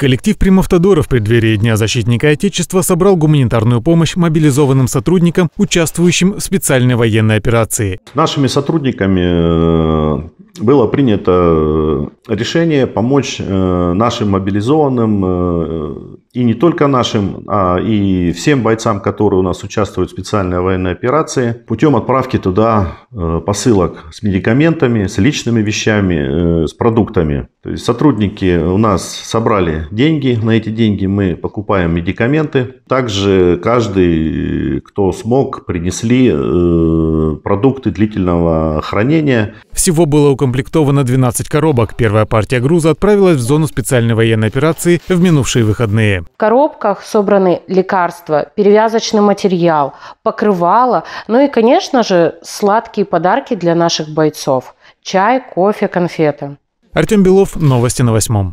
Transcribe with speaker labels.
Speaker 1: Коллектив Примавтодора в преддверии Дня защитника Отечества собрал гуманитарную помощь мобилизованным сотрудникам, участвующим в специальной военной операции. Нашими сотрудниками
Speaker 2: э, было принято э, решение помочь э, нашим мобилизованным э, и не только нашим, а и всем бойцам, которые у нас участвуют в специальной военной операции, путем отправки туда э, посылок с медикаментами, с личными вещами, с продуктами. То есть сотрудники у нас собрали деньги, на эти деньги мы покупаем медикаменты. Также каждый, кто смог, принесли продукты длительного
Speaker 1: хранения. Всего было укомплектовано 12 коробок. Первая Первая партия груза отправилась в зону специальной военной операции в минувшие выходные. В
Speaker 3: коробках собраны лекарства, перевязочный материал, покрывало, ну и, конечно же, сладкие подарки для наших бойцов. Чай, кофе, конфеты.
Speaker 1: Артем Белов, новости на восьмом.